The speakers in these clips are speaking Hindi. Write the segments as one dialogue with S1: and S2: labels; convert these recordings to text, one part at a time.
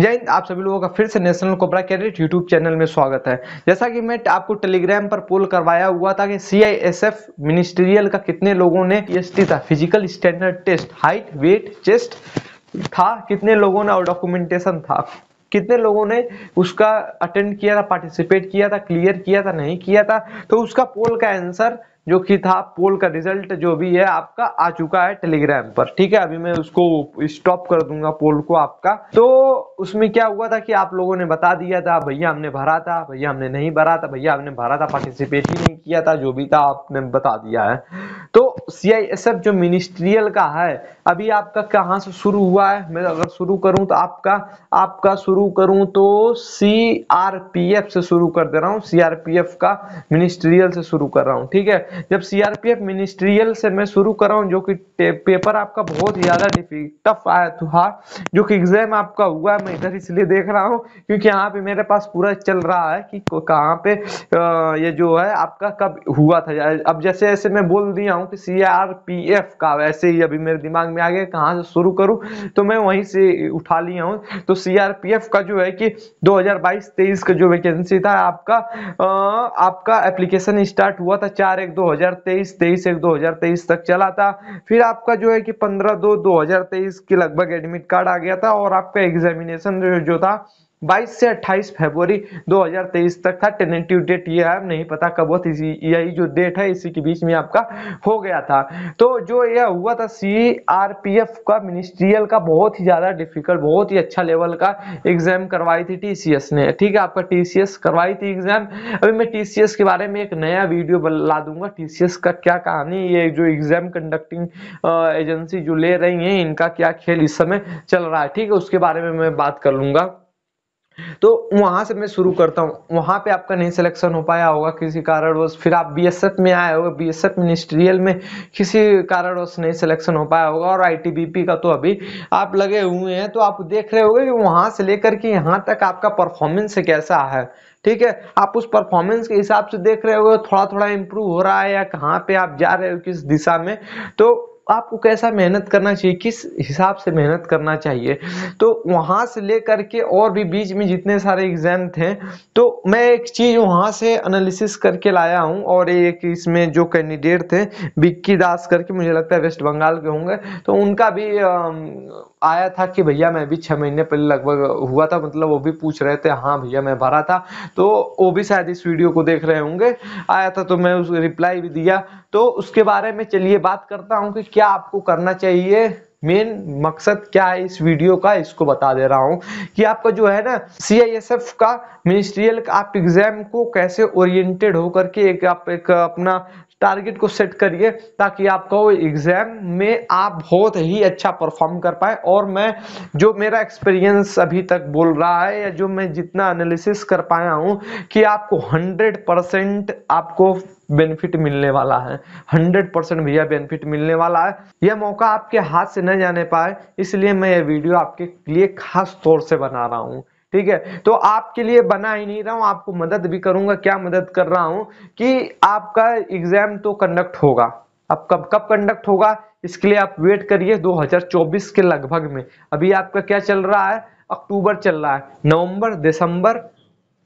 S1: जय हिंद आप सभी लोगों का फिर से national cobra cadet YouTube channel में स्वागत है जैसा कि मैं आपको टेलीग्राम पर पोल करवाया हुआ था कि सीआईएसएफ मिनिस्ट्रियल का कितने लोगों ने एसटी था physical standard test height weight chest था कितने लोगों ने और डॉक्यूमेंटेशन था कितने लोगों ने उसका अटेंड किया था पार्टिसिपेट किया था क्लियर किया था नहीं किया था तो उसका पोल का आंसर जो कि था पोल का रिजल्ट जो भी है आपका आ चुका है टेलीग्राम पर ठीक है अभी मैं उसको स्टॉप कर दूंगा पोल को आपका तो उसमें क्या हुआ था कि आप लोगों ने बता दिया था भैया हमने भरा था भैया हमने नहीं भरा था भैया हमने भरा था पार्टिसिपेट ही नहीं किया था जो भी था आपने बता दिया है तो सी जो मिनिस्ट्रियल का है अभी आपका कहाँ से शुरू हुआ है मैं अगर शुरू करूँ तो आपका आपका शुरू करूँ तो सी से शुरू कर दे रहा हूँ सी का मिनिस्ट्रियल से शुरू कर रहा हूँ ठीक है जब सीआरपीएफ मिनिस्ट्रियल से मैं शुरू कर रहा हूँ जो कि पेपर आपका बहुत ही ज्यादा टफ आया था जो कि एग्जाम आपका हुआ मैं इधर इसलिए देख रहा हूँ क्योंकि यहाँ पे मेरे पास पूरा चल रहा है कि कहाँ पे ये जो है आपका कब हुआ था अब जैसे ऐसे मैं बोल दिया हूँ कि सीआरपीएफ का वैसे ही अभी मेरे दिमाग में आ गया कहाँ से शुरू करूँ तो मैं वहीं से उठा लिया हूँ तो सीआरपीएफ का जो है कि 2022-23 का जो वैकेंसी था आपका आपका एप्लीकेशन स्टार्ट हुआ था चार एक 2023 तेईस एक 2023 तक चला था फिर आपका जो है कि 15 दो 2023 के लगभग एडमिट कार्ड आ गया था और आपका एग्जामिनेशन जो था 22 से 28 फरवरी 2023 तक था टेनेटिव डेट ये है नहीं पता कब हुआ इसी यही जो डेट है इसी के बीच में आपका हो गया था तो जो यह हुआ था सी का मिनिस्ट्रियल का बहुत ही ज़्यादा डिफिकल्ट बहुत ही अच्छा लेवल का एग्जाम करवाई थी टी ने ठीक है आपका टी करवाई थी एग्जाम अभी मैं टी के बारे में एक नया वीडियो ला दूंगा टी का क्या कहानी ये जो एग्जाम कंडक्टिंग एजेंसी जो ले रही है इनका क्या खेल इस समय चल रहा है ठीक है उसके बारे में मैं बात कर लूंगा तो वहां से मैं शुरू करता हूँ वहां पे आपका नहीं सिलेक्शन हो पाया होगा किसी कारणवश फिर आप बीएसएफ में आए हो बीएसएफ मिनिस्ट्रियल में किसी कारणवश नहीं सिलेक्शन हो पाया होगा और आईटीबीपी का तो अभी आप लगे हुए हैं तो आप देख रहे होंगे कि वहां से लेकर के यहाँ तक आपका परफॉर्मेंस कैसा है ठीक है आप उस परफॉर्मेंस के हिसाब से देख रहे हो थोड़ा थोड़ा इम्प्रूव हो रहा है या कहाँ पे आप जा रहे हो किस दिशा में तो आपको कैसा मेहनत करना चाहिए किस हिसाब से मेहनत करना चाहिए तो वहाँ से लेकर के और भी बीच में जितने सारे एग्जाम थे तो मैं एक चीज़ वहाँ से एनालिसिस करके लाया हूँ और एक इसमें जो कैंडिडेट थे बिक्की दास करके मुझे लगता है वेस्ट बंगाल के होंगे तो उनका भी आया था कि भैया मैं भी छः महीने पहले लगभग हुआ था मतलब वो भी पूछ रहे थे हाँ भैया मैं भरा था तो वो भी शायद इस वीडियो को देख रहे होंगे आया था तो मैं उस रिप्लाई भी दिया तो उसके बारे में चलिए बात करता हूँ कि क्या क्या आपको करना चाहिए मेन मकसद क्या है इस वीडियो का इसको बता दे रहा हूँ कि आपका जो है ना सी आई एस एफ का मिनिस्ट्रियल आप एग्जाम को कैसे ओरिएंटेड होकर के एक आप एक अपना टारगेट को सेट करिए ताकि आपका वो एग्ज़ाम में आप बहुत ही अच्छा परफॉर्म कर पाए और मैं जो मेरा एक्सपीरियंस अभी तक बोल रहा है या जो मैं जितना एनालिसिस कर पाया हूँ कि आपको 100 परसेंट आपको बेनिफिट मिलने वाला है 100 परसेंट भैया बेनिफिट मिलने वाला है यह मौका आपके हाथ से न जाने पाए इसलिए मैं यह वीडियो आपके लिए खास तौर से बना रहा हूँ ठीक है तो आपके लिए बना ही नहीं रहा हूँ आपको मदद भी करूंगा क्या मदद कर रहा हूँ कि आपका एग्जाम तो कंडक्ट होगा अब कब कब कंडक्ट होगा इसके लिए आप वेट करिए 2024 के लगभग में अभी आपका क्या चल रहा है अक्टूबर चल रहा है नवंबर दिसंबर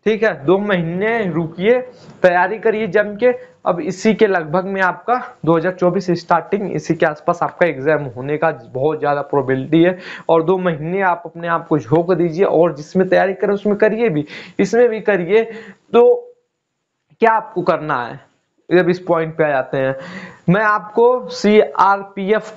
S1: ठीक है दो महीने रुकिए तैयारी करिए जम के अब इसी के लगभग में आपका 2024 स्टार्टिंग इसी के आसपास आपका एग्जाम होने का बहुत ज़्यादा प्रोबेबिलिटी है और दो महीने आप अपने आप को झोंक दीजिए और जिसमें तैयारी करें उसमें करिए भी इसमें भी करिए तो क्या आपको करना है जब इस पॉइंट पे आ जाते हैं मैं आपको सी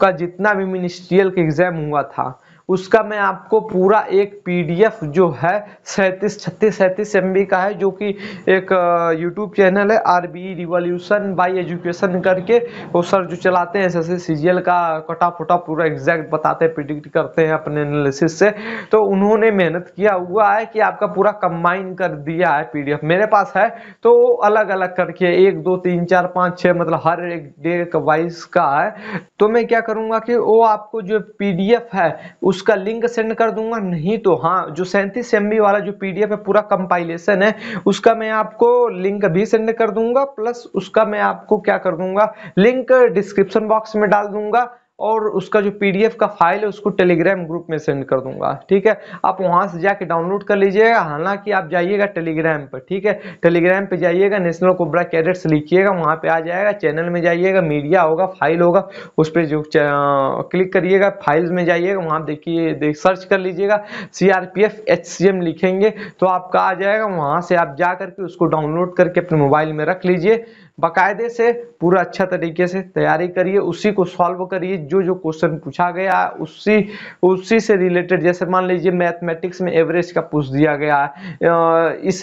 S1: का जितना भी मिनिस्ट्रियल का एग्जाम हुआ था उसका मैं आपको पूरा एक पीडीएफ जो है सैंतीस छत्तीस सैंतीस एम का है जो कि एक यूट्यूब चैनल है R B revolution by education करके वो सर जो चलाते हैं एस सीजीएल का कटा फुटा पूरा एग्जैक्ट बताते हैं प्रिडिक्ट करते हैं अपने एनालिसिस से तो उन्होंने मेहनत किया हुआ है कि आपका पूरा कंबाइन कर दिया है पी मेरे पास है तो अलग अलग करके एक दो तीन चार पाँच छः मतलब हर एक डे वाइज का है तो मैं क्या करूँगा कि वो आपको जो पी है उस उसका लिंक सेंड कर दूंगा नहीं तो हाँ जो सैंतीस एम वाला जो पी है पूरा कंपाइलेशन है उसका मैं आपको लिंक भी सेंड कर दूंगा प्लस उसका मैं आपको क्या कर दूंगा लिंक डिस्क्रिप्शन बॉक्स में डाल दूंगा और उसका जो पी का फाइल है उसको टेलीग्राम ग्रुप में सेंड कर दूंगा ठीक है आप वहां से जाके डाउनलोड कर लीजिएगा हालांकि आप जाइएगा टेलीग्राम पर ठीक है टेलीग्राम पर जाइएगा नेशनल कोबरा कैडेट्स लिखिएगा वहां पे आ जाएगा चैनल में जाइएगा मीडिया होगा फाइल होगा उस पर जो क्लिक करिएगा फाइल्स में जाइएगा वहाँ देखिए देख सर्च कर लीजिएगा C R P F H C M लिखेंगे तो आपका आ जाएगा वहाँ से आप जा करके उसको डाउनलोड करके अपने मोबाइल में रख लीजिए बाकायदे से पूरा अच्छा तरीके से तैयारी करिए उसी को सॉल्व करिए जो जो क्वेश्चन पूछा गया है उसी उसी से रिलेटेड जैसे मान लीजिए मैथमेटिक्स में एवरेज का पूछ दिया गया है इस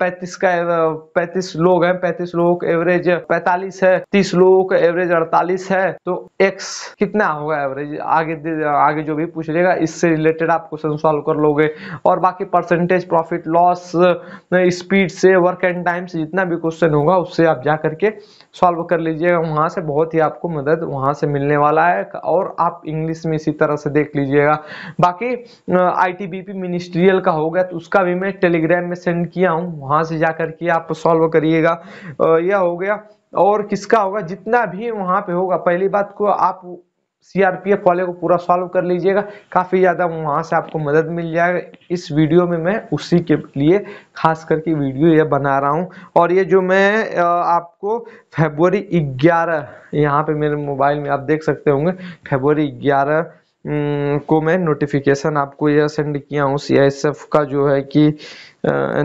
S1: पैंतीस का पैंतीस लोग हैं पैंतीस लोगों का एवरेज पैंतालीस है तीस लोगों का एवरेज अड़तालीस है तो एक्स कितना होगा एवरेज आगे आगे जो भी पूछ लेगा इससे रिलेटेड आप क्वेश्चन सॉल्व कर लोगे और बाकी परसेंटेज प्रॉफिट लॉस स्पीड से वर्क एंड टाइम से जितना भी क्वेश्चन होगा उससे आप जाकर करके सॉल्व कर लीजिएगा वहाँ से बहुत ही आपको मदद वहाँ से मिलने वाला है और आप इंग्लिश में इसी तरह से देख लीजिएगा बाकी आईटीबीपी मिनिस्ट्रियल का हो गया तो उसका भी मैं टेलीग्राम में सेंड किया हूँ वहाँ से जा करके आप सॉल्व करिएगा यह हो गया और किसका होगा जितना भी वहाँ पे होगा पहली बात को आप सीआरपीएफ वाले को पूरा सॉल्व कर लीजिएगा काफ़ी ज़्यादा वहाँ से आपको मदद मिल जाएगा इस वीडियो में मैं उसी के लिए खास करके वीडियो ये बना रहा हूँ और ये जो मैं आपको फेबरी 11 यहाँ पे मेरे मोबाइल में आप देख सकते होंगे फेबवरी 11 को मैं नोटिफिकेशन आपको यह सेंड किया हूँ सी का जो है कि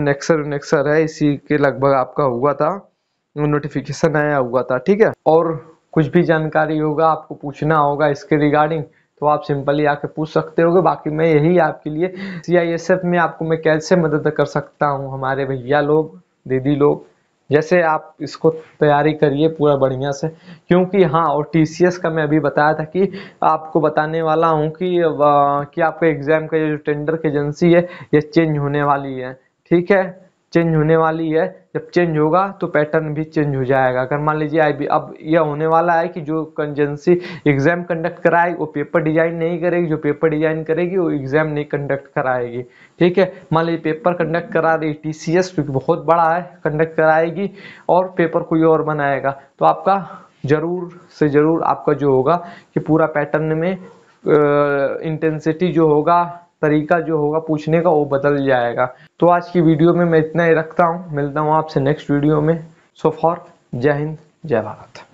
S1: नेक्सर नेक्सर है इसी के लगभग आपका हुआ था नोटिफिकेशन आया हुआ था ठीक है और कुछ भी जानकारी होगा आपको पूछना होगा इसके रिगार्डिंग तो आप सिंपली आके पूछ सकते हो बाकी मैं यही आपके लिए सी में आपको मैं कैसे मदद कर सकता हूँ हमारे भैया लोग दीदी लोग जैसे आप इसको तैयारी करिए पूरा बढ़िया से क्योंकि हाँ और टी का मैं अभी बताया था कि आपको बताने वाला हूँ कि कि आपके एग्ज़ाम का जो टेंडर की एजेंसी है ये चेंज होने वाली है ठीक है चेंज होने वाली है जब चेंज होगा तो पैटर्न भी चेंज हो जाएगा अगर मान लीजिए आई अब यह होने वाला है कि जो कंजेंसी एग्जाम कंडक्ट कराएगी वो पेपर डिजाइन नहीं करेगी जो पेपर डिजाइन करेगी वो एग्जाम नहीं कंडक्ट कराएगी ठीक है मान लीजिए पेपर कंडक्ट करा रही टी सी एस क्योंकि बहुत बड़ा है कंडक्ट कराएगी और पेपर कोई और बनाएगा तो आपका जरूर से जरूर आपका जो होगा कि पूरा पैटर्न में इंटेंसिटी जो होगा तरीका जो होगा पूछने का वो बदल जाएगा तो आज की वीडियो में मैं इतना ही रखता हूँ मिलता हूँ आपसे नेक्स्ट वीडियो में सो फॉर जय हिंद जय भारत